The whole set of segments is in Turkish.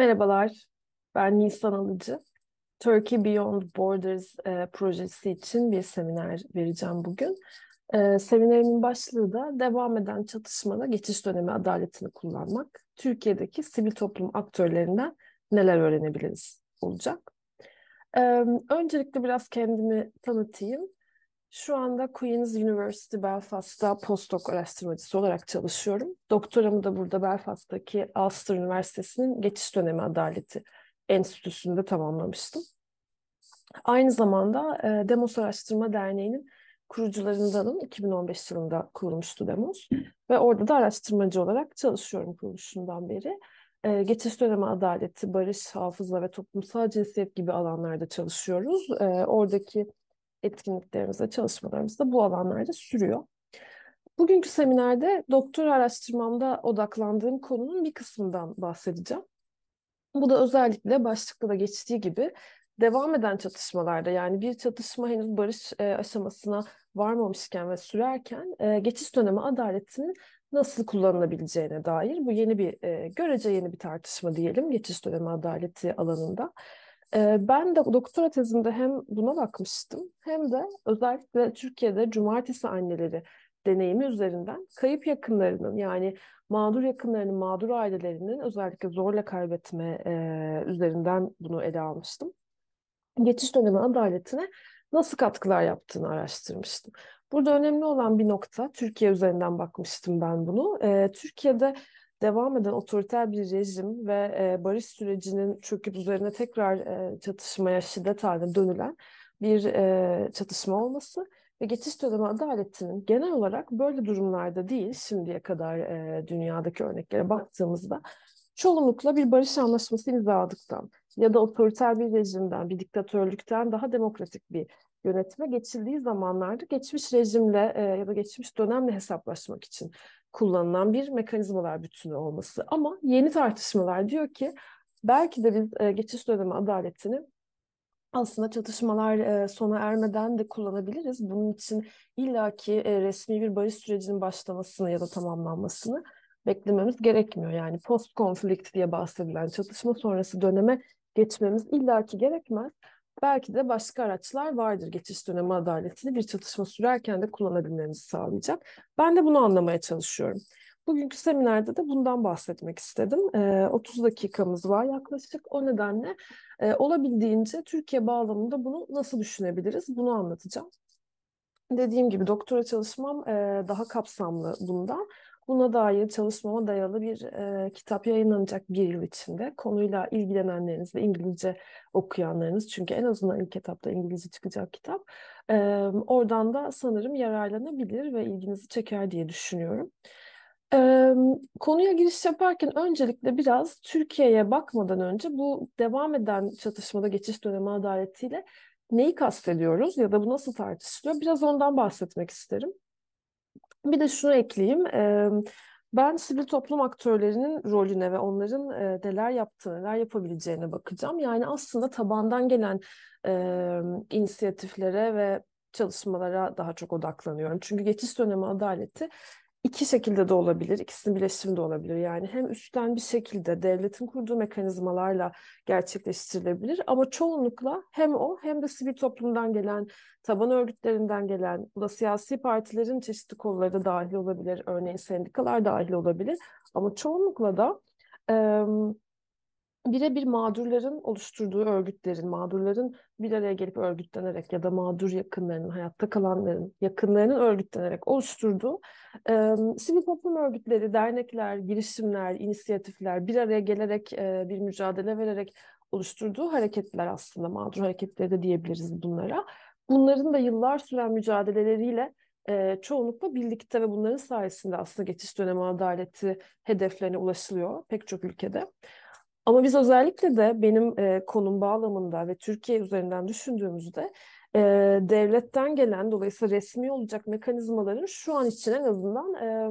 Merhabalar, ben Nisan Alıcı. Turkey Beyond Borders e, projesi için bir seminer vereceğim bugün. E, seminerimin başlığı da devam eden çatışmada geçiş dönemi adaletini kullanmak. Türkiye'deki sivil toplum aktörlerinden neler öğrenebiliriz olacak. E, öncelikle biraz kendimi tanıtayım. Şu anda Queen's University Belfast'ta postdoc araştırmacısı olarak çalışıyorum. Doktoramı da burada Belfast'taki Ulster Üniversitesi'nin Geçiş Dönemi Adaleti Enstitüsü'nde tamamlamıştım. Aynı zamanda e, Demos Araştırma Derneği'nin kurucularındanım. 2015 yılında kurulmuştu Demos ve orada da araştırmacı olarak çalışıyorum kuruluşundan beri. E, geçiş dönemi adaleti, barış, hafıza ve toplumsal cinsiyet gibi alanlarda çalışıyoruz. E, oradaki etkinliklerimizde, çalışmalarımızda bu alanlarda sürüyor. Bugünkü seminerde doktor araştırmamda odaklandığım konunun bir kısmından bahsedeceğim. Bu da özellikle başlıkta da geçtiği gibi devam eden çatışmalarda yani bir çatışma henüz barış e, aşamasına varmamışken ve sürerken e, geçiş dönemi adaletinin nasıl kullanılabileceğine dair bu yeni bir e, görece yeni bir tartışma diyelim geçiş dönemi adaleti alanında. Ben de doktora tezimde hem buna bakmıştım hem de özellikle Türkiye'de cumartesi anneleri deneyimi üzerinden kayıp yakınlarının yani mağdur yakınlarının, mağdur ailelerinin özellikle zorla kaybetme e, üzerinden bunu ele almıştım. Geçiş dönemi adaletine nasıl katkılar yaptığını araştırmıştım. Burada önemli olan bir nokta, Türkiye üzerinden bakmıştım ben bunu. E, Türkiye'de devam eden otoriter bir rejim ve e, barış sürecinin çöküp üzerine tekrar e, çatışmaya şiddet haline dönülen bir e, çatışma olması ve geçiş dönemi adaletinin genel olarak böyle durumlarda değil şimdiye kadar e, dünyadaki örneklere baktığımızda çoğunlukla bir barış anlaşması imzaladıktan ya da otoriter bir rejimden, bir diktatörlükten daha demokratik bir yönetime geçildiği zamanlarda geçmiş rejimle e, ya da geçmiş dönemle hesaplaşmak için kullanılan bir mekanizmalar bütünü olması. Ama yeni tartışmalar diyor ki belki de biz e, geçiş dönemi adaletini aslında çatışmalar e, sona ermeden de kullanabiliriz. Bunun için illaki e, resmi bir barış sürecinin başlamasını ya da tamamlanmasını beklememiz gerekmiyor. Yani post konflikt diye bahsedilen çatışma sonrası döneme geçmemiz illaki gerekmez. Belki de başka araçlar vardır geçiş dönemi adaletini bir çatışma sürerken de kullanabilmenizi sağlayacak. Ben de bunu anlamaya çalışıyorum. Bugünkü seminerde de bundan bahsetmek istedim. E, ee, 30 dakikamız var yaklaşık. O nedenle e, olabildiğince Türkiye bağlamında bunu nasıl düşünebiliriz bunu anlatacağım. Dediğim gibi doktora çalışmam e, daha kapsamlı bundan. Buna dair çalışmama dayalı bir e, kitap yayınlanacak bir yıl içinde. Konuyla ilgilenenleriniz ve İngilizce okuyanlarınız çünkü en azından ilk etapta İngilizce çıkacak kitap. E, oradan da sanırım yararlanabilir ve ilginizi çeker diye düşünüyorum. E, konuya giriş yaparken öncelikle biraz Türkiye'ye bakmadan önce bu devam eden çatışmada geçiş dönemi adaletiyle neyi kastediyoruz ya da bu nasıl tartışılıyor biraz ondan bahsetmek isterim. Bir de şunu ekleyeyim. ben sivil toplum aktörlerinin rolüne ve onların neler yaptığını, neler yapabileceğine bakacağım. Yani aslında tabandan gelen inisiyatiflere ve çalışmalara daha çok odaklanıyorum. Çünkü geçiş dönemi adaleti iki şekilde de olabilir, ikisinin birleşimi de olabilir. Yani hem üstten bir şekilde devletin kurduğu mekanizmalarla gerçekleştirilebilir ama çoğunlukla hem o hem de sivil toplumdan gelen, taban örgütlerinden gelen, bu da siyasi partilerin çeşitli kolları da dahil olabilir, örneğin sendikalar dahil olabilir. Ama çoğunlukla da e, birebir mağdurların oluşturduğu örgütlerin, mağdurların bir araya gelip örgütlenerek ya da mağdur yakınlarının, hayatta kalanların, yakınlarının örgütlenerek oluşturduğu e, sivil toplum örgütleri, dernekler, girişimler, inisiyatifler bir araya gelerek e, bir mücadele vererek oluşturduğu hareketler aslında mağdur hareketleri de diyebiliriz bunlara. Bunların da yıllar süren mücadeleleriyle e, çoğunlukla birlikte ve bunların sayesinde aslında geçiş dönemi adaleti hedeflerine ulaşılıyor pek çok ülkede. Ama biz özellikle de benim e, konum bağlamında ve Türkiye üzerinden düşündüğümüzde e, devletten gelen dolayısıyla resmi olacak mekanizmaların şu an için en azından e,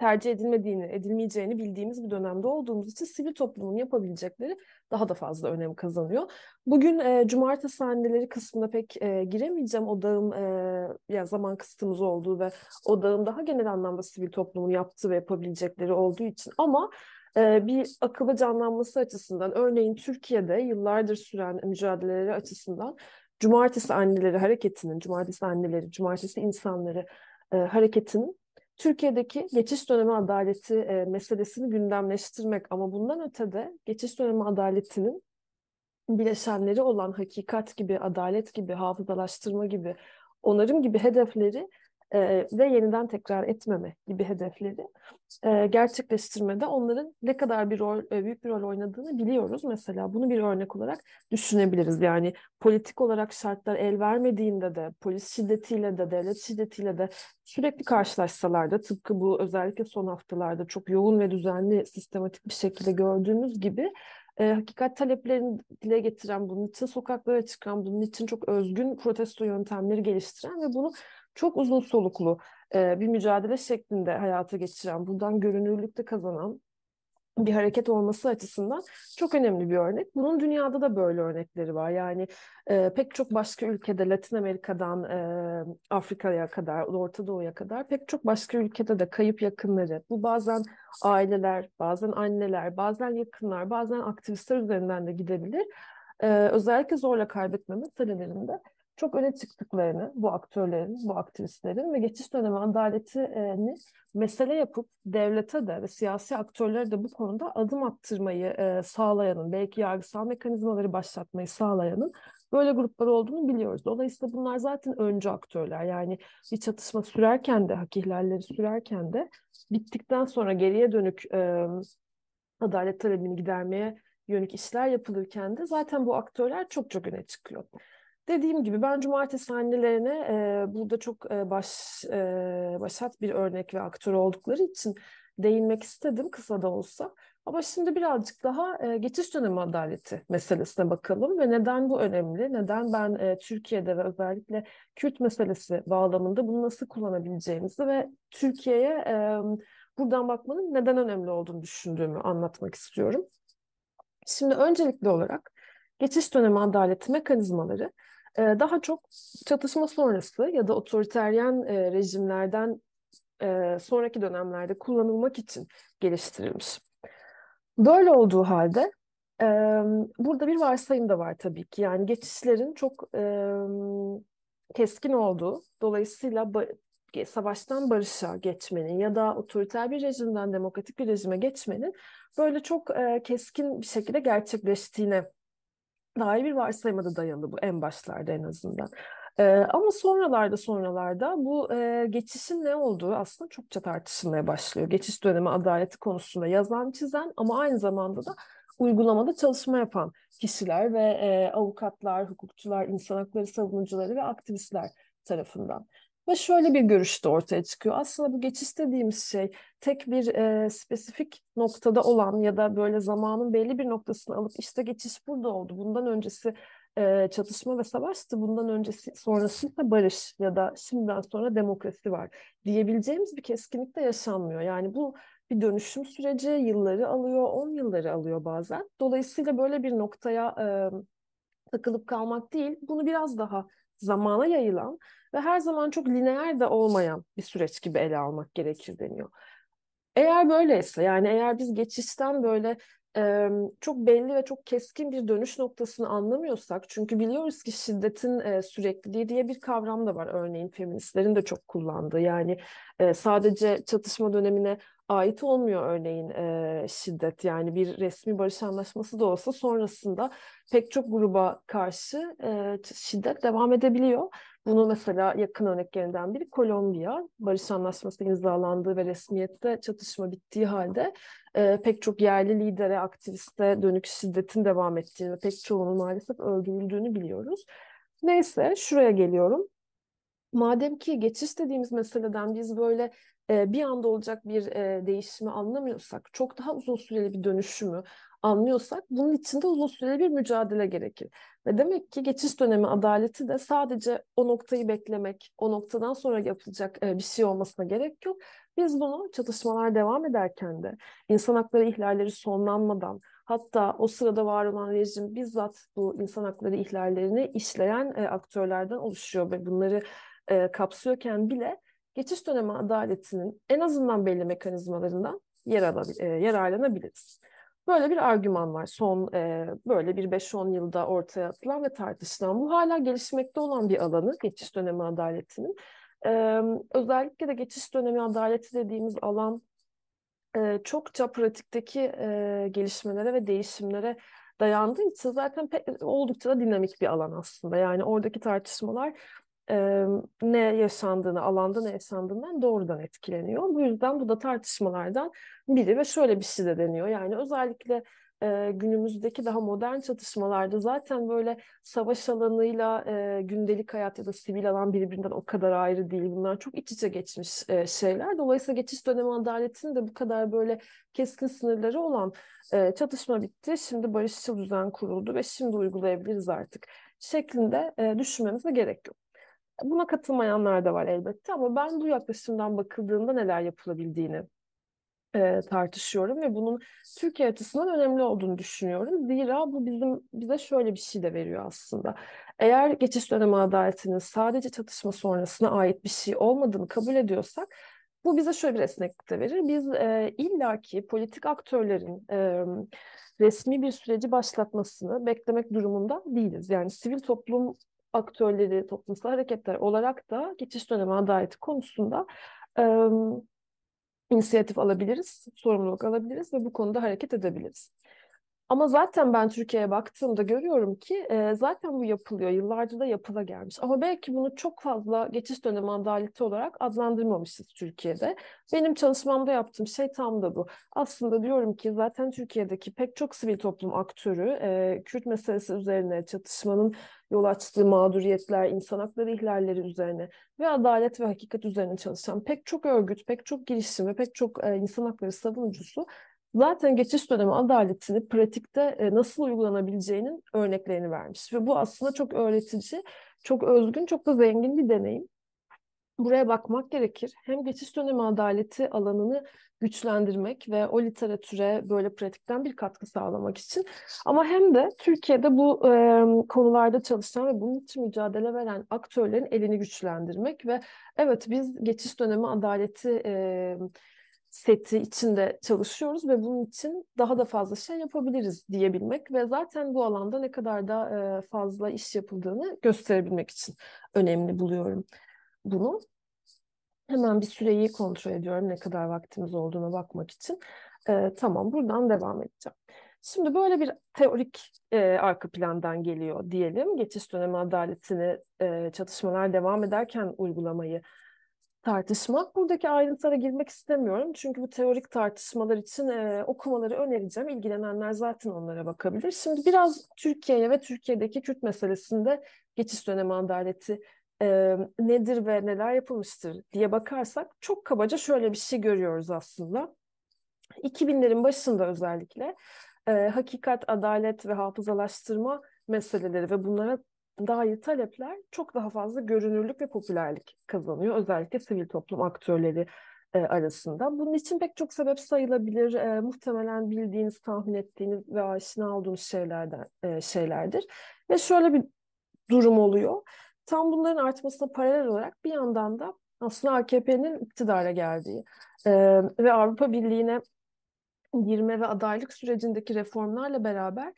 tercih edilmediğini, edilmeyeceğini bildiğimiz bir dönemde olduğumuz için sivil toplumun yapabilecekleri daha da fazla önem kazanıyor. Bugün e, cumartesi anneleri kısmına pek e, giremeyeceğim. Odağım e, ya zaman kısıtımız olduğu ve odağım daha genel anlamda sivil toplumun yaptığı ve yapabilecekleri olduğu için ama ee, bir akıla canlanması açısından örneğin Türkiye'de yıllardır süren mücadeleleri açısından Cumartesi Anneleri Hareketi'nin, Cumartesi Anneleri, Cumartesi İnsanları e, Hareketi'nin Türkiye'deki geçiş dönemi adaleti e, meselesini gündemleştirmek ama bundan ötede geçiş dönemi adaletinin bileşenleri olan hakikat gibi, adalet gibi, hafızalaştırma gibi, onarım gibi hedefleri e, ve yeniden tekrar etmeme gibi hedefleri e, gerçekleştirmede onların ne kadar bir rol, e, büyük bir rol oynadığını biliyoruz. Mesela bunu bir örnek olarak düşünebiliriz. Yani politik olarak şartlar el vermediğinde de polis şiddetiyle de devlet şiddetiyle de sürekli karşılaşsalar da tıpkı bu özellikle son haftalarda çok yoğun ve düzenli sistematik bir şekilde gördüğümüz gibi e, hakikat taleplerini dile getiren, bunun için sokaklara çıkan, bunun için çok özgün protesto yöntemleri geliştiren ve bunu çok uzun soluklu e, bir mücadele şeklinde hayata geçiren, buradan görünürlükte kazanan bir hareket olması açısından çok önemli bir örnek. Bunun dünyada da böyle örnekleri var. Yani e, pek çok başka ülkede Latin Amerika'dan e, Afrika'ya kadar, Orta Doğu'ya kadar pek çok başka ülkede de kayıp yakınları. Bu bazen aileler, bazen anneler, bazen yakınlar, bazen aktivistler üzerinden de gidebilir. E, özellikle zorla kaybetme meselelerinde çok öne çıktıklarını bu aktörlerin, bu aktivistlerin ve geçiş dönemi adaletini mesele yapıp devlete de ve siyasi aktörlere de bu konuda adım attırmayı e, sağlayanın, belki yargısal mekanizmaları başlatmayı sağlayanın böyle gruplar olduğunu biliyoruz. Dolayısıyla bunlar zaten öncü aktörler. Yani bir çatışma sürerken de, hak ihlalleri sürerken de bittikten sonra geriye dönük e, adalet talebini gidermeye yönelik işler yapılırken de zaten bu aktörler çok çok öne çıkıyor. Dediğim gibi ben cumartesi annelerine e, burada çok e, baş e, başat bir örnek ve aktör oldukları için değinmek istedim kısa da olsa. Ama şimdi birazcık daha e, geçiş dönemi adaleti meselesine bakalım ve neden bu önemli? Neden ben e, Türkiye'de ve özellikle Kürt meselesi bağlamında bunu nasıl kullanabileceğimizi ve Türkiye'ye e, buradan bakmanın neden önemli olduğunu düşündüğümü anlatmak istiyorum. Şimdi öncelikli olarak geçiş dönemi adaleti mekanizmaları e, daha çok çatışma sonrası ya da otoriteryen e, rejimlerden e, sonraki dönemlerde kullanılmak için geliştirilmiş. Böyle olduğu halde burada bir varsayım da var tabii ki. Yani geçişlerin çok keskin olduğu, dolayısıyla savaştan barışa geçmenin ya da otoriter bir rejimden demokratik bir rejime geçmenin böyle çok keskin bir şekilde gerçekleştiğine dair bir varsayıma da dayalı bu en başlarda en azından. Ee, ama sonralarda sonralarda bu e, geçişin ne olduğu aslında çokça tartışılmaya başlıyor. Geçiş dönemi adaleti konusunda yazan, çizen ama aynı zamanda da uygulamada çalışma yapan kişiler ve e, avukatlar, hukukçular, insan hakları savunucuları ve aktivistler tarafından. Ve şöyle bir görüş de ortaya çıkıyor. Aslında bu geçiş dediğimiz şey tek bir e, spesifik noktada olan ya da böyle zamanın belli bir noktasını alıp işte geçiş burada oldu. Bundan öncesi e, çatışma ve savaştı. Bundan öncesi sonrasında barış ya da şimdiden sonra demokrasi var diyebileceğimiz bir keskinlik de yaşanmıyor. Yani bu bir dönüşüm süreci yılları alıyor, on yılları alıyor bazen. Dolayısıyla böyle bir noktaya e, takılıp kalmak değil, bunu biraz daha zamana yayılan ve her zaman çok lineer de olmayan bir süreç gibi ele almak gerekir deniyor. Eğer böyleyse yani eğer biz geçişten böyle e, çok belli ve çok keskin bir dönüş noktasını anlamıyorsak çünkü biliyoruz ki şiddetin e, sürekliliği diye bir kavram da var örneğin feministlerin de çok kullandığı yani e, sadece çatışma dönemine ait olmuyor örneğin e, şiddet. Yani bir resmi barış anlaşması da olsa sonrasında pek çok gruba karşı e, şiddet devam edebiliyor. Bunu mesela yakın örneklerinden biri Kolombiya. Barış anlaşması imzalandığı ve resmiyette çatışma bittiği halde e, pek çok yerli lidere, aktiviste dönük şiddetin devam ettiğini ve pek çoğunun maalesef öldürüldüğünü biliyoruz. Neyse şuraya geliyorum. Madem ki geçiş dediğimiz meseleden biz böyle bir anda olacak bir değişimi anlamıyorsak, çok daha uzun süreli bir dönüşümü anlıyorsak bunun içinde uzun süreli bir mücadele gerekir. Ve demek ki geçiş dönemi adaleti de sadece o noktayı beklemek, o noktadan sonra yapılacak bir şey olmasına gerek yok. Biz bunu çalışmalar devam ederken de insan hakları ihlalleri sonlanmadan hatta o sırada var olan rejim bizzat bu insan hakları ihlallerini işleyen aktörlerden oluşuyor ve bunları kapsıyorken bile geçiş dönemi adaletinin en azından belli mekanizmalarından yer, alabilir, e, yararlanabiliriz. Böyle bir argüman var. Son e, böyle bir 5-10 yılda ortaya atılan ve tartışılan bu hala gelişmekte olan bir alanı geçiş dönemi adaletinin. E, özellikle de geçiş dönemi adaleti dediğimiz alan e, çokça pratikteki e, gelişmelere ve değişimlere dayandığı için zaten pek, oldukça da dinamik bir alan aslında. Yani oradaki tartışmalar e, ne yaşandığını, alanda ne yaşandığından doğrudan etkileniyor. Bu yüzden bu da tartışmalardan biri ve şöyle bir şey de deniyor. Yani özellikle e, günümüzdeki daha modern çatışmalarda zaten böyle savaş alanıyla e, gündelik hayat ya da sivil alan birbirinden o kadar ayrı değil. Bunlar çok iç içe geçmiş e, şeyler. Dolayısıyla geçiş dönemi adaletinin de bu kadar böyle keskin sınırları olan e, çatışma bitti. Şimdi barışçıl düzen kuruldu ve şimdi uygulayabiliriz artık şeklinde e, düşünmemize gerek yok. Buna katılmayanlar da var elbette ama ben bu yaklaşımdan bakıldığında neler yapılabildiğini e, tartışıyorum ve bunun Türkiye açısından önemli olduğunu düşünüyorum. Zira bu bizim bize şöyle bir şey de veriyor aslında. Eğer geçiş dönemi adaletinin sadece çatışma sonrasına ait bir şey olmadığını kabul ediyorsak bu bize şöyle bir esneklik de verir. Biz e, illaki politik aktörlerin e, resmi bir süreci başlatmasını beklemek durumunda değiliz. Yani sivil toplum aktörleri, toplumsal hareketler olarak da geçiş dönemi adaleti konusunda e, inisiyatif alabiliriz, sorumluluk alabiliriz ve bu konuda hareket edebiliriz. Ama zaten ben Türkiye'ye baktığımda görüyorum ki e, zaten bu yapılıyor. Yıllardır da yapıla gelmiş. Ama belki bunu çok fazla geçiş dönemi adaleti olarak adlandırmamışız Türkiye'de. Benim çalışmamda yaptığım şey tam da bu. Aslında diyorum ki zaten Türkiye'deki pek çok sivil toplum aktörü e, Kürt meselesi üzerine çatışmanın yol açtığı mağduriyetler, insan hakları ihlalleri üzerine ve adalet ve hakikat üzerine çalışan pek çok örgüt, pek çok girişimi, pek çok e, insan hakları savunucusu Zaten geçiş dönemi adaletini pratikte e, nasıl uygulanabileceğinin örneklerini vermiş. Ve bu aslında çok öğretici, çok özgün, çok da zengin bir deneyim. Buraya bakmak gerekir. Hem geçiş dönemi adaleti alanını güçlendirmek ve o literatüre böyle pratikten bir katkı sağlamak için ama hem de Türkiye'de bu e, konularda çalışan ve bunun için mücadele veren aktörlerin elini güçlendirmek ve evet biz geçiş dönemi adaleti e, seti içinde çalışıyoruz ve bunun için daha da fazla şey yapabiliriz diyebilmek ve zaten bu alanda ne kadar da e, fazla iş yapıldığını gösterebilmek için önemli buluyorum bunu. Hemen bir süreyi kontrol ediyorum ne kadar vaktimiz olduğuna bakmak için. E, tamam buradan devam edeceğim. Şimdi böyle bir teorik e, arka plandan geliyor diyelim. Geçiş dönemi adaletini e, çatışmalar devam ederken uygulamayı tartışmak. Buradaki ayrıntılara girmek istemiyorum. Çünkü bu teorik tartışmalar için e, okumaları önereceğim. İlgilenenler zaten onlara bakabilir. Şimdi biraz Türkiye'ye ve Türkiye'deki Kürt meselesinde geçiş dönemi adaleti e, nedir ve neler yapılmıştır diye bakarsak çok kabaca şöyle bir şey görüyoruz aslında. 2000'lerin başında özellikle e, hakikat, adalet ve hafızalaştırma meseleleri ve bunlara dair talepler çok daha fazla görünürlük ve popülerlik kazanıyor. Özellikle sivil toplum aktörleri e, arasında. Bunun için pek çok sebep sayılabilir. E, muhtemelen bildiğiniz, tahmin ettiğiniz ve aşina olduğunuz şeylerden e, şeylerdir. Ve şöyle bir durum oluyor. Tam bunların artmasına paralel olarak bir yandan da aslında AKP'nin iktidara geldiği e, ve Avrupa Birliği'ne girme ve adaylık sürecindeki reformlarla beraber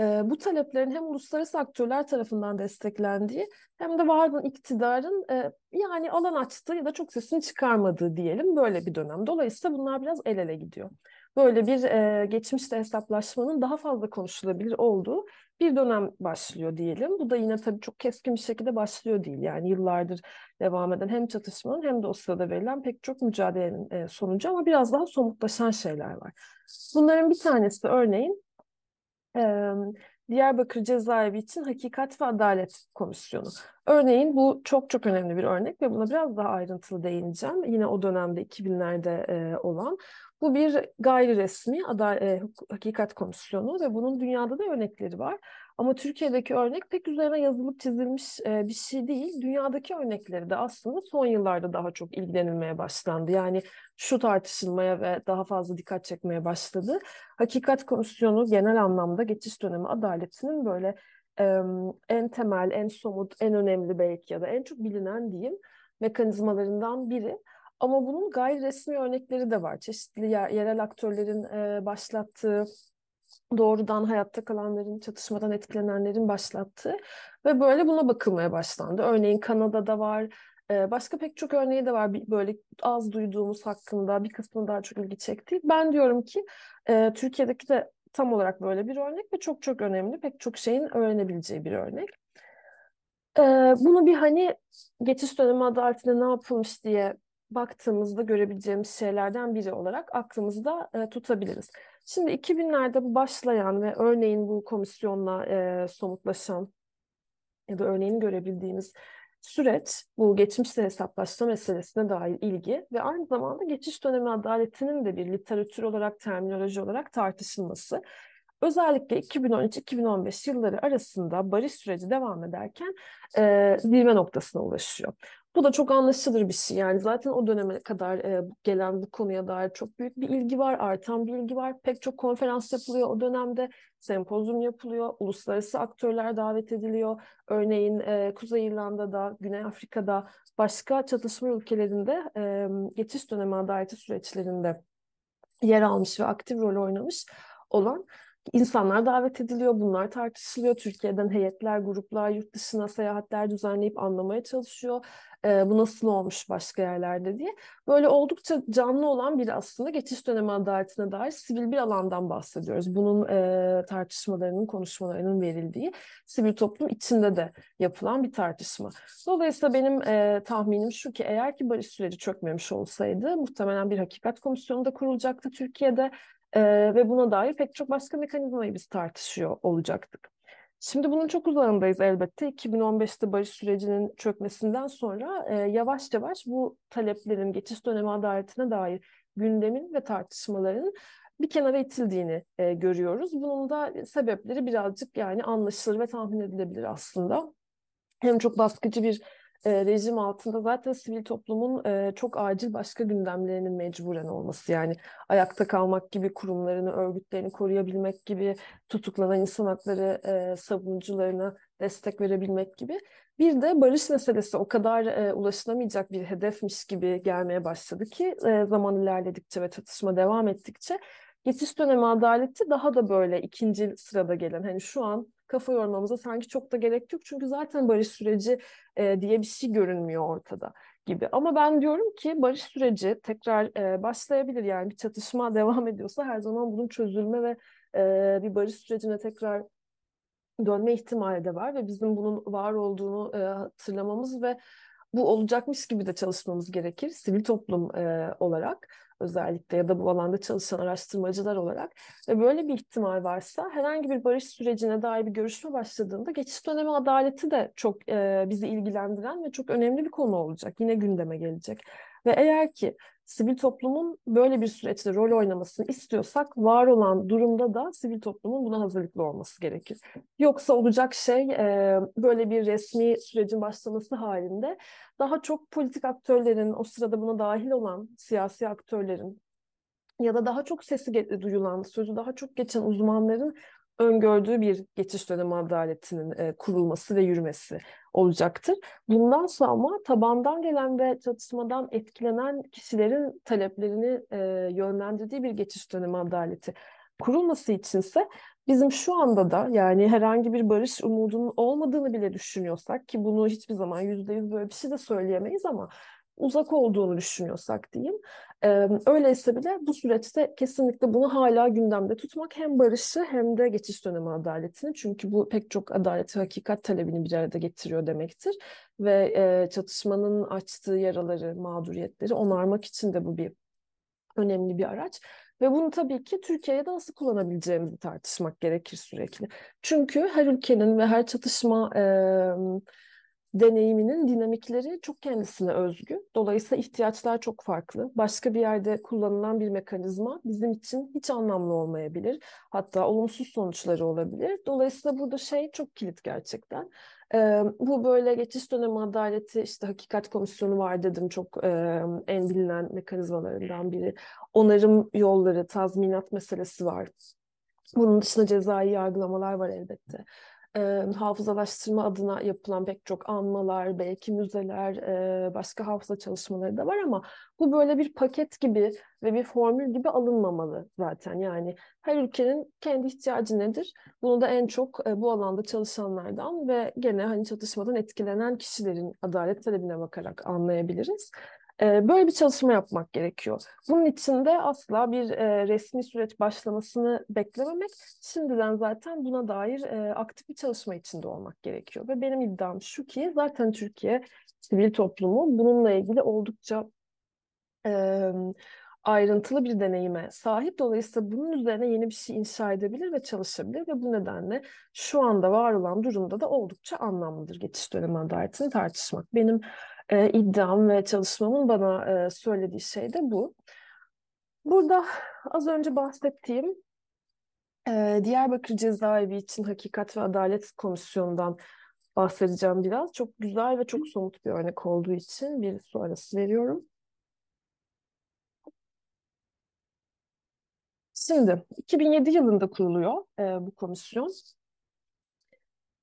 e, bu taleplerin hem uluslararası aktörler tarafından desteklendiği hem de varlığın iktidarın e, yani alan açtığı ya da çok sesini çıkarmadığı diyelim böyle bir dönem. Dolayısıyla bunlar biraz el ele gidiyor. Böyle bir e, geçmişte hesaplaşmanın daha fazla konuşulabilir olduğu bir dönem başlıyor diyelim. Bu da yine tabii çok keskin bir şekilde başlıyor değil. Yani yıllardır devam eden hem çatışmanın hem de o sırada verilen pek çok mücadelenin sonucu ama biraz daha somutlaşan şeyler var. Bunların bir tanesi örneğin e, Diyarbakır Cezaevi için Hakikat ve Adalet Komisyonu. Örneğin bu çok çok önemli bir örnek ve buna biraz daha ayrıntılı değineceğim. Yine o dönemde 2000'lerde e, olan. Bu bir gayri resmi adal e, hakikat komisyonu ve bunun dünyada da örnekleri var. Ama Türkiye'deki örnek pek üzerine yazılıp çizilmiş e, bir şey değil. Dünyadaki örnekleri de aslında son yıllarda daha çok ilgilenilmeye başlandı. Yani şu tartışılmaya ve daha fazla dikkat çekmeye başladı. Hakikat komisyonu genel anlamda geçiş dönemi adaletinin böyle e, en temel, en somut, en önemli belki ya da en çok bilinen diyeyim mekanizmalarından biri ama bunun gayri resmi örnekleri de var. Çeşitli yer, yerel aktörlerin e, başlattığı, doğrudan hayatta kalanların, çatışmadan etkilenenlerin başlattığı ve böyle buna bakılmaya başlandı. Örneğin Kanada'da var, başka pek çok örneği de var böyle az duyduğumuz hakkında bir kısmını daha çok ilgi çekti. Ben diyorum ki e, Türkiye'deki de tam olarak böyle bir örnek ve çok çok önemli pek çok şeyin öğrenebileceği bir örnek. E, bunu bir hani geçiş dönemi adı altında ne yapılmış diye baktığımızda görebileceğimiz şeylerden biri olarak aklımızda e, tutabiliriz. Şimdi 2000'lerde başlayan ve örneğin bu komisyonla e, somutlaşan ya da örneğin görebildiğimiz süreç bu geçmişte hesaplaşma meselesine dair ilgi ve aynı zamanda geçiş dönemi adaletinin de bir literatür olarak, terminoloji olarak tartışılması. Özellikle 2013-2015 yılları arasında barış süreci devam ederken e, zirve noktasına ulaşıyor. Bu da çok anlaşılır bir şey yani zaten o döneme kadar e, gelen bu konuya dair çok büyük bir ilgi var, artan bir ilgi var. Pek çok konferans yapılıyor o dönemde, sempozyum yapılıyor, uluslararası aktörler davet ediliyor. Örneğin e, Kuzey İrlanda'da, Güney Afrika'da, başka çatışma ülkelerinde e, geçiş dönemi adaleti süreçlerinde yer almış ve aktif rol oynamış olan insanlar davet ediliyor, bunlar tartışılıyor. Türkiye'den heyetler, gruplar yurt dışına seyahatler düzenleyip anlamaya çalışıyor. E, bu nasıl olmuş başka yerlerde diye. Böyle oldukça canlı olan bir aslında geçiş dönemi adaletine dair sivil bir alandan bahsediyoruz. Bunun e, tartışmalarının, konuşmalarının verildiği sivil toplum içinde de yapılan bir tartışma. Dolayısıyla benim e, tahminim şu ki eğer ki barış süreci çökmemiş olsaydı muhtemelen bir hakikat komisyonu da kurulacaktı Türkiye'de ee, ve buna dair pek çok başka mekanizmayı biz tartışıyor olacaktık. Şimdi bunun çok uzağındayız elbette. 2015'te barış sürecinin çökmesinden sonra e, yavaş yavaş bu taleplerin geçiş dönemi adaletine dair gündemin ve tartışmaların bir kenara itildiğini e, görüyoruz. Bunun da sebepleri birazcık yani anlaşılır ve tahmin edilebilir aslında. Hem çok baskıcı bir e, rejim altında zaten sivil toplumun e, çok acil başka gündemlerinin mecburen olması yani ayakta kalmak gibi kurumlarını, örgütlerini koruyabilmek gibi tutuklanan insan hakları e, savunucularına destek verebilmek gibi. Bir de barış meselesi o kadar e, ulaşılamayacak bir hedefmiş gibi gelmeye başladı ki e, zaman ilerledikçe ve çatışma devam ettikçe geçiş dönemi adaleti daha da böyle ikinci sırada gelen hani şu an kafa yormamıza sanki çok da gerek yok. Çünkü zaten barış süreci e, diye bir şey görünmüyor ortada gibi. Ama ben diyorum ki barış süreci tekrar e, başlayabilir. Yani bir çatışma devam ediyorsa her zaman bunun çözülme ve e, bir barış sürecine tekrar dönme ihtimali de var ve bizim bunun var olduğunu e, hatırlamamız ve bu olacakmış gibi de çalışmamız gerekir sivil toplum e, olarak özellikle ya da bu alanda çalışan araştırmacılar olarak ve böyle bir ihtimal varsa herhangi bir barış sürecine dair bir görüşme başladığında geçiş dönemi adaleti de çok e, bizi ilgilendiren ve çok önemli bir konu olacak. Yine gündeme gelecek. Ve eğer ki sivil toplumun böyle bir süreçte rol oynamasını istiyorsak var olan durumda da sivil toplumun buna hazırlıklı olması gerekir. Yoksa olacak şey e, böyle bir resmi sürecin başlaması halinde daha çok politik aktörlerin o sırada buna dahil olan siyasi aktörlerin ya da daha çok sesi duyulan, sözü daha çok geçen uzmanların öngördüğü bir geçiş dönemi adaletinin e, kurulması ve yürümesi olacaktır. Bundan sonra ama tabandan gelen ve çatışmadan etkilenen kişilerin taleplerini e, yönlendirdiği bir geçiş dönemi adaleti kurulması içinse bizim şu anda da yani herhangi bir barış umudunun olmadığını bile düşünüyorsak ki bunu hiçbir zaman yüzde yüz böyle bir şey de söyleyemeyiz ama uzak olduğunu düşünüyorsak diyeyim. Ee, öyleyse bile bu süreçte kesinlikle bunu hala gündemde tutmak hem barışı hem de geçiş dönemi adaletini çünkü bu pek çok adaleti hakikat talebini bir arada getiriyor demektir ve e, çatışmanın açtığı yaraları, mağduriyetleri onarmak için de bu bir önemli bir araç. Ve bunu tabii ki Türkiye'de nasıl kullanabileceğimizi tartışmak gerekir sürekli. Çünkü her ülkenin ve her çatışma e, deneyiminin dinamikleri çok kendisine özgü. Dolayısıyla ihtiyaçlar çok farklı. Başka bir yerde kullanılan bir mekanizma bizim için hiç anlamlı olmayabilir. Hatta olumsuz sonuçları olabilir. Dolayısıyla burada şey çok kilit gerçekten. Ee, bu böyle geçiş dönemi adaleti işte hakikat komisyonu var dedim çok e, en bilinen mekanizmalarından biri. Onarım yolları, tazminat meselesi var. Bunun dışında cezai yargılamalar var elbette e, hafızalaştırma adına yapılan pek çok anmalar, belki müzeler, e, başka hafıza çalışmaları da var ama bu böyle bir paket gibi ve bir formül gibi alınmamalı zaten. Yani her ülkenin kendi ihtiyacı nedir? Bunu da en çok e, bu alanda çalışanlardan ve gene hani çatışmadan etkilenen kişilerin adalet talebine bakarak anlayabiliriz. Ee, böyle bir çalışma yapmak gerekiyor. Bunun için de asla bir e, resmi süreç başlamasını beklememek, şimdiden zaten buna dair e, aktif bir çalışma içinde olmak gerekiyor. Ve benim iddiam şu ki zaten Türkiye sivil toplumu bununla ilgili oldukça ayrıntılı bir deneyime sahip. Dolayısıyla bunun üzerine yeni bir şey inşa edebilir ve çalışabilir ve bu nedenle şu anda var olan durumda da oldukça anlamlıdır geçiş dönemi adaletini tartışmak. Benim e, iddiam ve çalışmamın bana e, söylediği şey de bu. Burada az önce bahsettiğim e, Diyarbakır Cezaevi için Hakikat ve Adalet Komisyonu'ndan bahsedeceğim biraz. Çok güzel ve çok somut bir örnek olduğu için bir su arası veriyorum. Şimdi 2007 yılında kuruluyor e, bu komisyon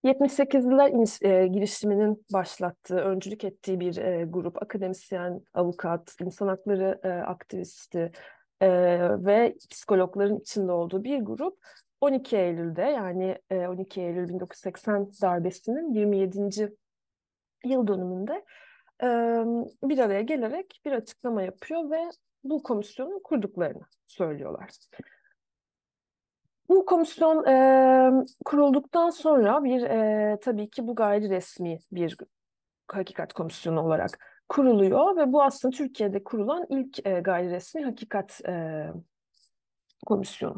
78'liler e, girişiminin başlattığı, öncülük ettiği bir e, grup. Akademisyen, avukat, insan hakları e, aktivisti e, ve psikologların içinde olduğu bir grup. 12 Eylül'de yani e, 12 Eylül 1980 darbesinin 27. yıl dönümünde e, bir araya gelerek bir açıklama yapıyor ve bu komisyonu kurduklarını söylüyorlar. Bu komisyon e, kurulduktan sonra bir e, tabii ki bu gayri resmi bir hakikat komisyonu olarak kuruluyor ve bu aslında Türkiye'de kurulan ilk e, gayri resmi hakikat e, komisyonu.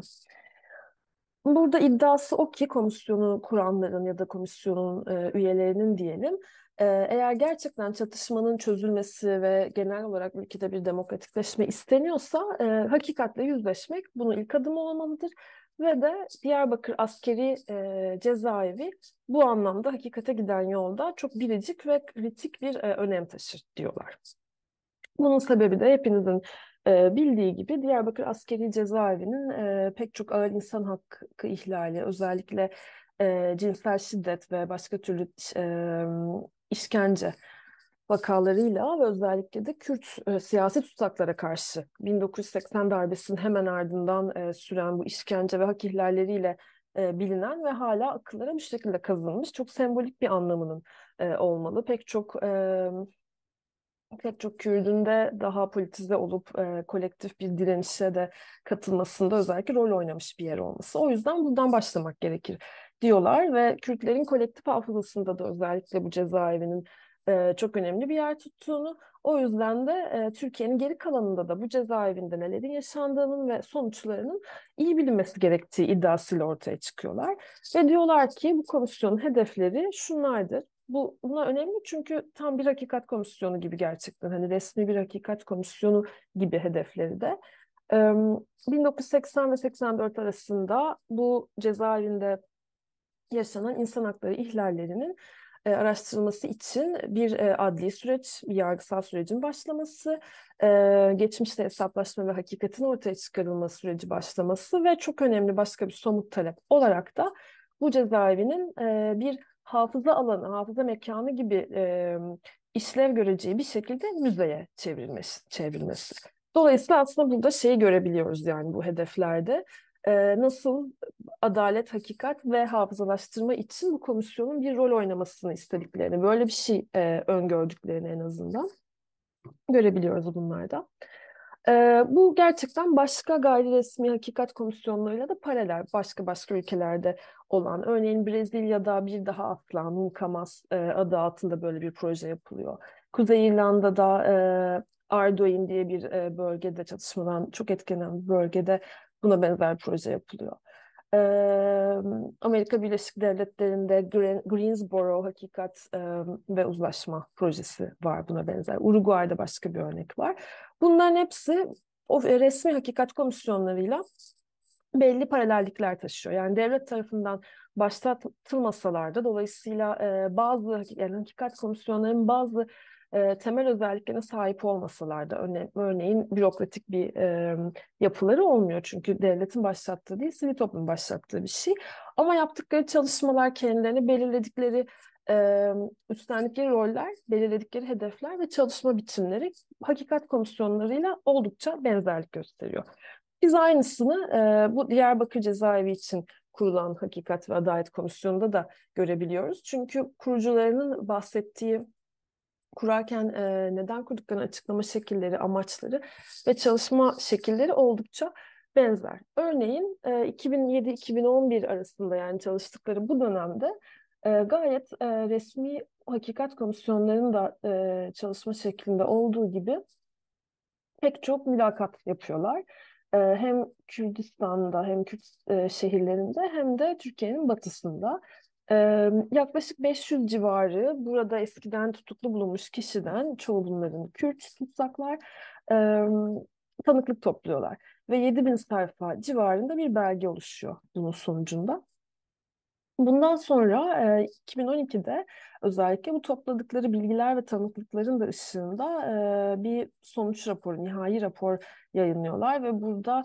Burada iddiası o ki komisyonu kuranların ya da komisyonun e, üyelerinin diyelim e, eğer gerçekten çatışmanın çözülmesi ve genel olarak ülkede bir demokratikleşme isteniyorsa e, hakikatle yüzleşmek bunun ilk adımı olmalıdır ve de Diyarbakır Askeri e, Cezaevi bu anlamda hakikate giden yolda çok biricik ve kritik bir e, önem taşır diyorlar. Bunun sebebi de hepinizin e, bildiği gibi Diyarbakır Askeri Cezaevi'nin e, pek çok ağır insan hakkı ihlali, özellikle e, cinsel şiddet ve başka türlü e, işkence vakalarıyla ve özellikle de Kürt e, siyasi tutsaklara karşı 1980 darbesinin hemen ardından e, süren bu işkence ve hak ihlalleriyle e, bilinen ve hala akıllara bir şekilde kazınmış çok sembolik bir anlamının e, olmalı. Pek çok e, pek çok Kürd'ün de daha politize olup e, kolektif bir direnişe de katılmasında özellikle rol oynamış bir yer olması. O yüzden buradan başlamak gerekir diyorlar ve Kürtlerin kolektif hafızasında da özellikle bu cezaevinin e, çok önemli bir yer tuttuğunu, o yüzden de e, Türkiye'nin geri kalanında da bu cezaevinde nelerin yaşandığının ve sonuçlarının iyi bilinmesi gerektiği iddiasıyla ortaya çıkıyorlar. Ve diyorlar ki bu komisyonun hedefleri şunlardır. Bu, buna önemli çünkü tam bir hakikat komisyonu gibi gerçekten hani resmi bir hakikat komisyonu gibi hedefleri de. 1980 ve 84 arasında bu cezaevinde yaşanan insan hakları ihlallerinin e, araştırılması için bir e, adli süreç, bir yargısal sürecin başlaması, e, geçmişte hesaplaşma ve hakikatin ortaya çıkarılma süreci başlaması ve çok önemli başka bir somut talep olarak da bu cezaevinin bir hafıza alanı, hafıza mekanı gibi işlev göreceği bir şekilde müzeye çevrilmesi. çevrilmesi. Dolayısıyla aslında burada şeyi görebiliyoruz yani bu hedeflerde e, nasıl adalet, hakikat ve hafızalaştırma için bu komisyonun bir rol oynamasını istediklerini, böyle bir şey e, öngördüklerini en azından görebiliyoruz bunlarda. E, bu gerçekten başka gayri resmi hakikat komisyonlarıyla da paralel başka başka ülkelerde olan. Örneğin Brezilya'da bir daha aslan, Mukamas e, adı altında böyle bir proje yapılıyor. Kuzey İrlanda'da e, Ardoin diye bir e, bölgede çatışmadan çok etkilenen bir bölgede Buna benzer proje yapılıyor. E, Amerika Birleşik Devletleri'nde Green, Greensboro Hakikat e, ve Uzlaşma projesi var buna benzer. Uruguay'da başka bir örnek var. Bunların hepsi o resmi hakikat komisyonlarıyla belli paralellikler taşıyor. Yani devlet tarafından başlatılmasalar da dolayısıyla e, bazı yani hakikat komisyonlarının bazı temel özelliklerine sahip olmasalar da örneğin bürokratik bir e, yapıları olmuyor çünkü devletin başlattığı değil sivil toplum başlattığı bir şey ama yaptıkları çalışmalar kendilerini belirledikleri e, üstlendikleri roller, belirledikleri hedefler ve çalışma biçimleri hakikat komisyonlarıyla oldukça benzerlik gösteriyor. Biz aynısını e, bu Diyarbakır cezaevi için kurulan Hakikat ve Adalet Komisyonu'nda da görebiliyoruz. Çünkü kurucularının bahsettiği kurarken e, neden kurduklarını açıklama şekilleri, amaçları ve çalışma şekilleri oldukça benzer. Örneğin e, 2007-2011 arasında yani çalıştıkları bu dönemde e, gayet e, resmi hakikat komisyonlarının da e, çalışma şeklinde olduğu gibi pek çok mülakat yapıyorlar. E, hem Kürdistan'da hem Kürt e, şehirlerinde hem de Türkiye'nin batısında yaklaşık 500 civarı burada eskiden tutuklu bulunmuş kişiden çoğu bunların Kürt tutsaklar tanıklık topluyorlar. Ve 7000 sayfa civarında bir belge oluşuyor bunun sonucunda. Bundan sonra 2012'de özellikle bu topladıkları bilgiler ve tanıklıkların da ışığında bir sonuç raporu, nihai rapor yayınlıyorlar ve burada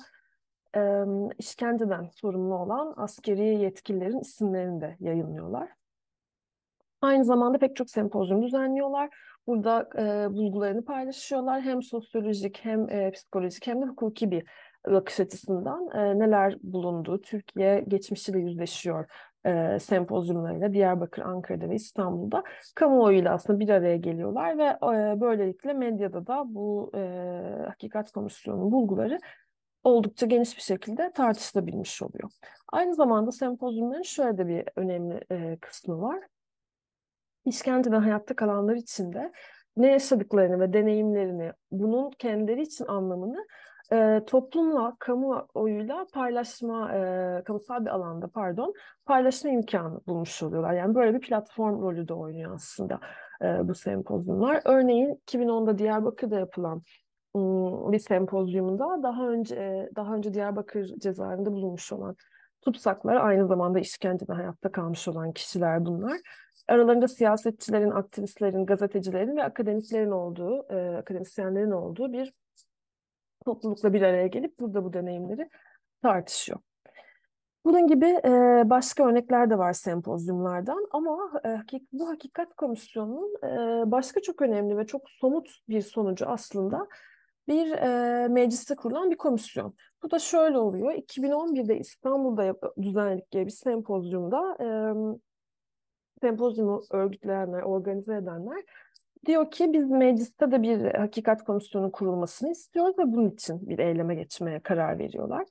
e, işkenceden sorumlu olan askeri yetkililerin isimlerini de yayınlıyorlar. Aynı zamanda pek çok sempozyum düzenliyorlar. Burada e, bulgularını paylaşıyorlar. Hem sosyolojik hem e, psikolojik hem de hukuki bir bakış açısından e, neler bulundu, Türkiye geçmişiyle yüzleşiyor e, sempozyumlarıyla Diyarbakır, Ankara'da ve İstanbul'da kamuoyuyla aslında bir araya geliyorlar ve e, böylelikle medyada da bu e, Hakikat Komisyonu bulguları oldukça geniş bir şekilde tartışılabilmiş oluyor. Aynı zamanda sempozyumların şöyle de bir önemli e, kısmı var. İşkence hayatta kalanlar için de ne yaşadıklarını ve deneyimlerini, bunun kendileri için anlamını e, toplumla, kamuoyuyla paylaşma, e, kamusal bir alanda pardon, paylaşma imkanı bulmuş oluyorlar. Yani böyle bir platform rolü de oynuyor aslında e, bu sempozyumlar. Örneğin 2010'da Diyarbakır'da yapılan Hmm, bir sempozyumunda daha önce e, daha önce Diyarbakır cezaevinde bulunmuş olan tutsaklar aynı zamanda işkenceden hayatta kalmış olan kişiler bunlar. Aralarında siyasetçilerin, aktivistlerin, gazetecilerin ve akademisyenlerin olduğu, e, akademisyenlerin olduğu bir toplulukla bir araya gelip burada bu deneyimleri tartışıyor. Bunun gibi e, başka örnekler de var sempozyumlardan ama e, bu Hakikat Komisyonu'nun e, başka çok önemli ve çok somut bir sonucu aslında bir e, mecliste kurulan bir komisyon. Bu da şöyle oluyor. 2011'de İstanbul'da yap- düzenledikleri bir sempozyumda e, sempozyumu örgütleyenler, organize edenler diyor ki biz mecliste de bir hakikat komisyonu kurulmasını istiyoruz ve bunun için bir eyleme geçmeye karar veriyorlar.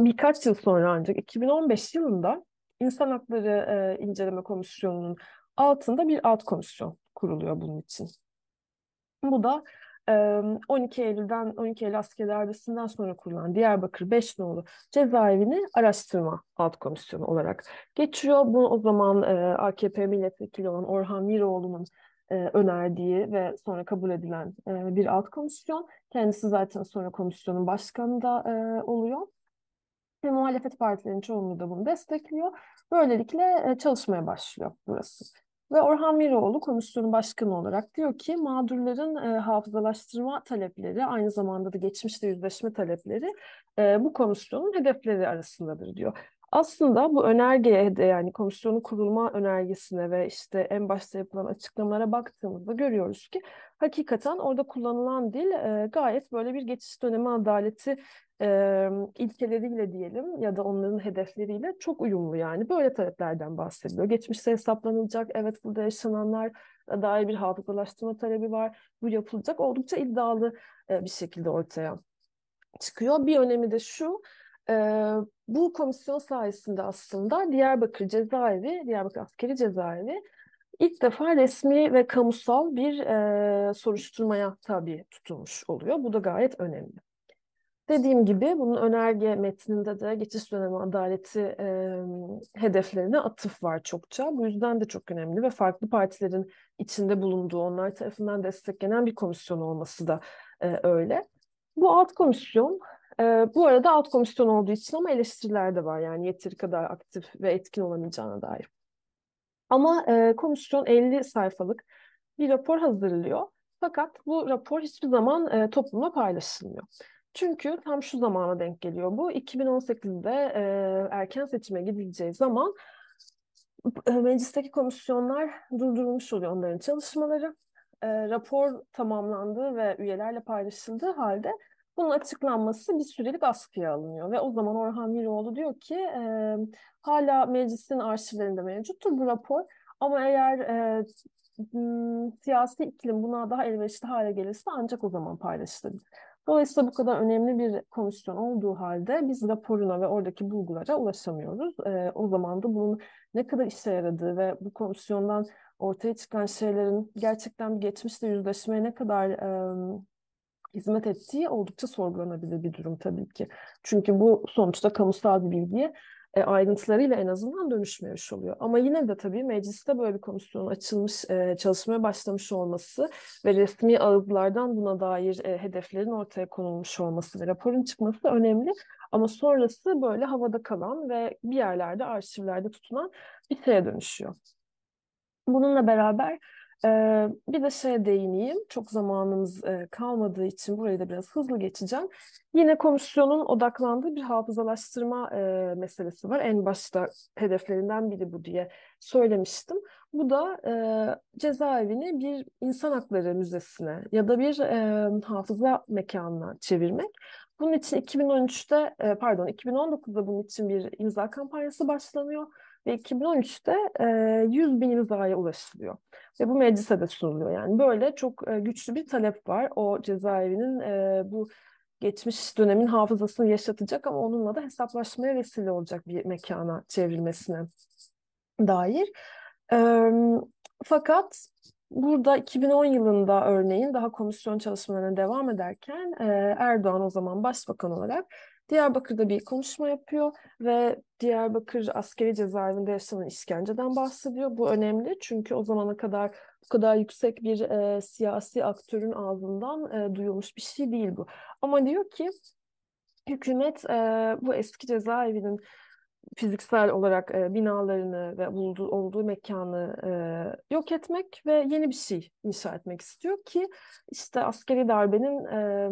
Birkaç yıl sonra ancak 2015 yılında İnsan Hakları e, İnceleme Komisyonu'nun altında bir alt komisyon kuruluyor bunun için. Bu da 12 Eylül'den 12 Eylül Asker Darbesi'nden sonra kurulan Diyarbakır 5 nolu cezaevini araştırma alt komisyonu olarak geçiriyor. Bu o zaman AKP milletvekili olan Orhan Miroğlu'nun önerdiği ve sonra kabul edilen bir alt komisyon. Kendisi zaten sonra komisyonun başkanı da oluyor. Ve muhalefet partilerin çoğunluğu da bunu destekliyor. Böylelikle çalışmaya başlıyor burası. Ve Orhan Miroğlu komisyonun başkanı olarak diyor ki mağdurların e, hafızalaştırma talepleri aynı zamanda da geçmişte yüzleşme talepleri e, bu komisyonun hedefleri arasındadır diyor. Aslında bu önergeye de yani komisyonun kurulma önergesine ve işte en başta yapılan açıklamalara baktığımızda görüyoruz ki hakikaten orada kullanılan dil e, gayet böyle bir geçiş dönemi adaleti e, ilkeleriyle diyelim ya da onların hedefleriyle çok uyumlu yani böyle taleplerden bahsediliyor. Geçmişte hesaplanılacak evet burada yaşananlar e, dair bir hafızalaştırma talebi var. Bu yapılacak oldukça iddialı e, bir şekilde ortaya çıkıyor. Bir önemi de şu ee, bu komisyon sayesinde aslında Diyarbakır Cezaevi, Diyarbakır Askeri Cezaevi ilk defa resmi ve kamusal bir e, soruşturmaya tabi tutulmuş oluyor. Bu da gayet önemli. Dediğim gibi bunun önerge metninde de geçiş dönemi adaleti e, hedeflerine atıf var çokça. Bu yüzden de çok önemli ve farklı partilerin içinde bulunduğu onlar tarafından desteklenen bir komisyon olması da e, öyle. Bu alt komisyon e, bu arada alt komisyon olduğu için ama eleştiriler de var yani yeteri kadar aktif ve etkin olamayacağına dair. Ama e, komisyon 50 sayfalık bir rapor hazırlıyor. Fakat bu rapor hiçbir zaman e, toplumla paylaşılmıyor. Çünkü tam şu zamana denk geliyor bu. 2018'de e, erken seçime gidileceği zaman e, meclisteki komisyonlar durdurulmuş oluyor onların çalışmaları. E, rapor tamamlandı ve üyelerle paylaşıldığı halde bunun açıklanması bir sürelik askıya alınıyor ve o zaman Orhan Miroğlu diyor ki e, hala meclisin arşivlerinde mevcuttur bu rapor ama eğer e, siyasi iklim buna daha elverişli hale gelirse ancak o zaman paylaşılır. Dolayısıyla bu kadar önemli bir komisyon olduğu halde biz raporuna ve oradaki bulgulara ulaşamıyoruz. E, o zaman da bunun ne kadar işe yaradığı ve bu komisyondan ortaya çıkan şeylerin gerçekten bir geçmişle yüzleşmeye ne kadar e, hizmet ettiği oldukça sorgulanabilir bir durum tabii ki. Çünkü bu sonuçta kamusal bir bilgiye e, ayrıntılarıyla en azından dönüşmemiş oluyor. Ama yine de tabii mecliste böyle bir komisyonun açılmış, e, çalışmaya başlamış olması ve resmi ağızlardan buna dair e, hedeflerin ortaya konulmuş olması ve raporun çıkması önemli. Ama sonrası böyle havada kalan ve bir yerlerde arşivlerde tutulan bir şeye dönüşüyor. Bununla beraber bir de şeye değineyim. Çok zamanımız kalmadığı için burayı da biraz hızlı geçeceğim. Yine komisyonun odaklandığı bir hafızalaştırma e, meselesi var. En başta hedeflerinden biri bu diye söylemiştim. Bu da cezaevini bir insan hakları müzesine ya da bir e, hafıza mekanına çevirmek. Bunun için 2013'te pardon 2019'da bunun için bir imza kampanyası başlanıyor. Ve 2013'te e, 100 bin imzaya ulaşılıyor. Ve bu meclise de sunuluyor. Yani böyle çok e, güçlü bir talep var. O cezaevinin e, bu geçmiş dönemin hafızasını yaşatacak ama onunla da hesaplaşmaya vesile olacak bir mekana çevrilmesine dair. E, fakat burada 2010 yılında örneğin daha komisyon çalışmalarına devam ederken e, Erdoğan o zaman başbakan olarak Diyarbakır'da bir konuşma yapıyor ve Diyarbakır askeri cezaevinde yaşanan işkenceden bahsediyor. Bu önemli çünkü o zamana kadar bu kadar yüksek bir e, siyasi aktörün ağzından e, duyulmuş bir şey değil bu. Ama diyor ki hükümet e, bu eski cezaevinin fiziksel olarak e, binalarını ve bulduğu, olduğu mekanı e, yok etmek ve yeni bir şey inşa etmek istiyor ki işte askeri darbenin e,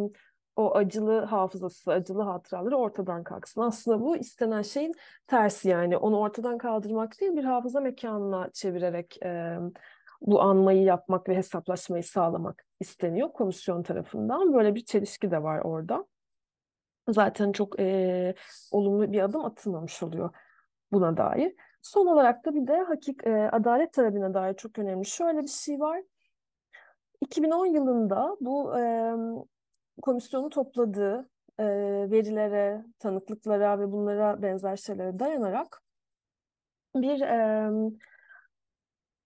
o acılı hafızası, acılı hatıraları ortadan kalksın. Aslında bu istenen şeyin tersi yani. Onu ortadan kaldırmak değil, bir hafıza mekanına çevirerek e, bu anmayı yapmak ve hesaplaşmayı sağlamak isteniyor komisyon tarafından. Böyle bir çelişki de var orada. Zaten çok e, olumlu bir adım atılmamış oluyor buna dair. Son olarak da bir de hakik e, adalet talebine dair çok önemli şöyle bir şey var. 2010 yılında bu e, komisyonun topladığı e, verilere, tanıklıklara ve bunlara benzer şeylere dayanarak bir e,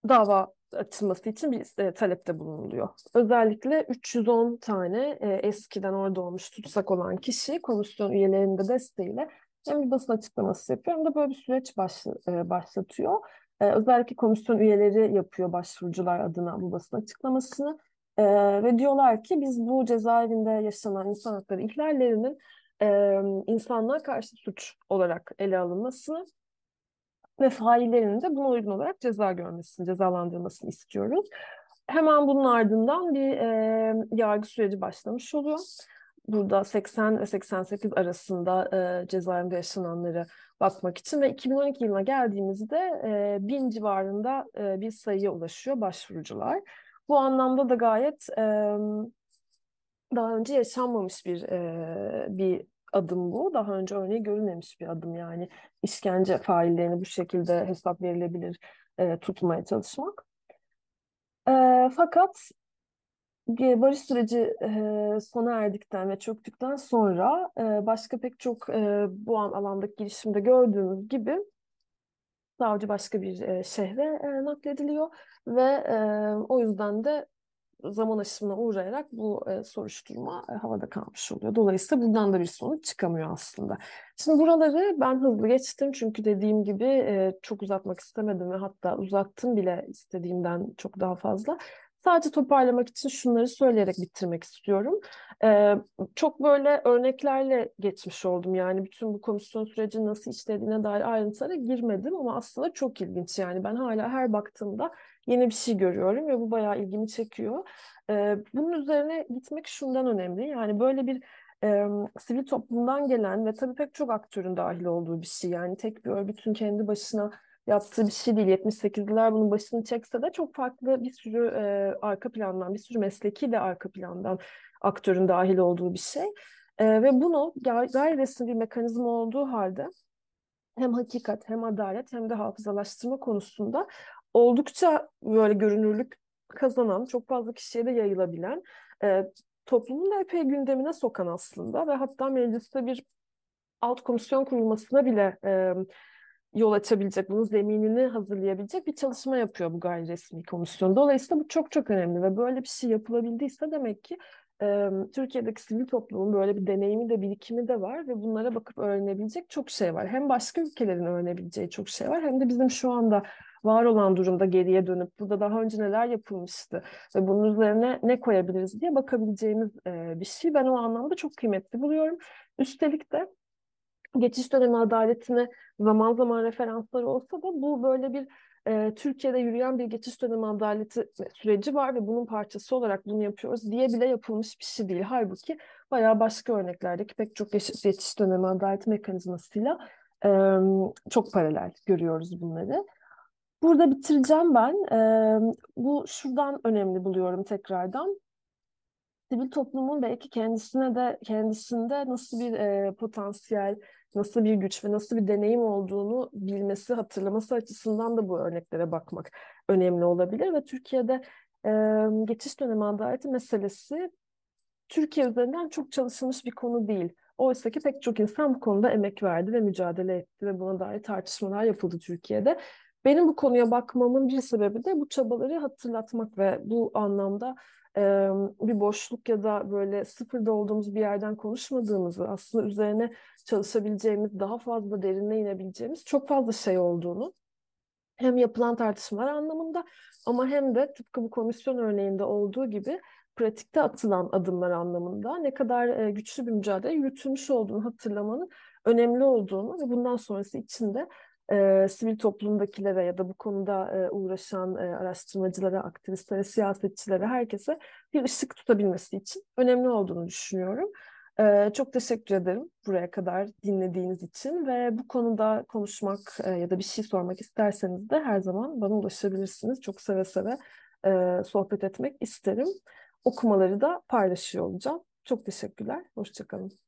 dava açılması için bir e, talepte bulunuluyor. Özellikle 310 tane e, eskiden orada olmuş tutsak olan kişi komisyon üyelerinin de desteğiyle hem bir basın açıklaması yapıyor hem de böyle bir süreç başla, e, başlatıyor. E, özellikle komisyon üyeleri yapıyor başvurucular adına bu basın açıklamasını. E, ve diyorlar ki biz bu cezaevinde yaşanan insan hakları ihlallerinin e, insanlığa karşı suç olarak ele alınmasını ve faillerinin de buna uygun olarak ceza görmesini, cezalandırmasını istiyoruz. Hemen bunun ardından bir e, yargı süreci başlamış oluyor. Burada 80 ve 88 arasında e, cezaevinde yaşananları bakmak için ve 2012 yılına geldiğimizde e, bin civarında e, bir sayıya ulaşıyor başvurucular. Bu anlamda da gayet e, daha önce yaşanmamış bir e, bir adım bu. Daha önce örneği görülmemiş bir adım yani işkence faillerini bu şekilde hesap verilebilir e, tutmaya çalışmak. E, fakat barış süreci e, sona erdikten ve çöktükten sonra e, başka pek çok e, bu alandaki girişimde gördüğümüz gibi Savcı başka bir e, şehre e, naklediliyor ve e, o yüzden de zaman aşımına uğrayarak bu e, soruşturma e, havada kalmış oluyor. Dolayısıyla buradan da bir sonuç çıkamıyor aslında. Şimdi buraları ben hızlı geçtim çünkü dediğim gibi e, çok uzatmak istemedim ve hatta uzattım bile istediğimden çok daha fazla. Sadece toparlamak için şunları söyleyerek bitirmek istiyorum. Ee, çok böyle örneklerle geçmiş oldum yani bütün bu komisyon sürecini nasıl işlediğine dair ayrıntılara girmedim ama aslında çok ilginç yani ben hala her baktığımda yeni bir şey görüyorum ve bu bayağı ilgimi çekiyor. Ee, bunun üzerine gitmek şundan önemli yani böyle bir e, sivil toplumdan gelen ve tabii pek çok aktörün dahil olduğu bir şey yani tek bir örgütün kendi başına yaptığı bir şey değil. 78'liler bunun başını çekse de çok farklı bir sürü e, arka plandan, bir sürü mesleki de arka plandan aktörün dahil olduğu bir şey. E, ve bunu gayri resmi bir mekanizma olduğu halde hem hakikat hem adalet hem de hafızalaştırma konusunda oldukça böyle görünürlük kazanan, çok fazla kişiye de yayılabilen, e, toplumun da epey gündemine sokan aslında ve hatta mecliste bir alt komisyon kurulmasına bile e, yol açabilecek, bunun zeminini hazırlayabilecek bir çalışma yapıyor bu gayri resmi komisyon. Dolayısıyla bu çok çok önemli ve böyle bir şey yapılabildiyse demek ki e, Türkiye'deki sivil toplumun böyle bir deneyimi de birikimi de var ve bunlara bakıp öğrenebilecek çok şey var. Hem başka ülkelerin öğrenebileceği çok şey var hem de bizim şu anda var olan durumda geriye dönüp burada daha önce neler yapılmıştı ve bunun üzerine ne koyabiliriz diye bakabileceğimiz e, bir şey. Ben o anlamda çok kıymetli buluyorum. Üstelik de geçiş dönemi adaletine zaman zaman referanslar olsa da bu böyle bir e, Türkiye'de yürüyen bir geçiş dönemi adaleti süreci var ve bunun parçası olarak bunu yapıyoruz diye bile yapılmış bir şey değil. Halbuki bayağı başka örneklerdeki pek çok geçiş, geçiş dönemi adalet mekanizmasıyla e, çok paralel görüyoruz bunları. Burada bitireceğim ben. E, bu şuradan önemli buluyorum tekrardan sivil toplumun belki kendisine de kendisinde nasıl bir e, potansiyel nasıl bir güç ve nasıl bir deneyim olduğunu bilmesi, hatırlaması açısından da bu örneklere bakmak önemli olabilir. Ve Türkiye'de e, geçiş dönemi adaleti meselesi Türkiye üzerinden çok çalışılmış bir konu değil. Oysa ki pek çok insan bu konuda emek verdi ve mücadele etti ve buna dair tartışmalar yapıldı Türkiye'de. Benim bu konuya bakmamın bir sebebi de bu çabaları hatırlatmak ve bu anlamda bir boşluk ya da böyle sıfırda olduğumuz bir yerden konuşmadığımızı, aslında üzerine çalışabileceğimiz, daha fazla derine inebileceğimiz çok fazla şey olduğunu hem yapılan tartışmalar anlamında ama hem de tıpkı bu komisyon örneğinde olduğu gibi pratikte atılan adımlar anlamında ne kadar güçlü bir mücadele yürütülmüş olduğunu hatırlamanın önemli olduğunu ve bundan sonrası için de e, sivil toplumdakilere ya da bu konuda e, uğraşan e, araştırmacılara, aktivistlere, siyasetçilere, herkese bir ışık tutabilmesi için önemli olduğunu düşünüyorum. E, çok teşekkür ederim buraya kadar dinlediğiniz için ve bu konuda konuşmak e, ya da bir şey sormak isterseniz de her zaman bana ulaşabilirsiniz. Çok seve seve e, sohbet etmek isterim. Okumaları da paylaşıyor olacağım. Çok teşekkürler. Hoşçakalın.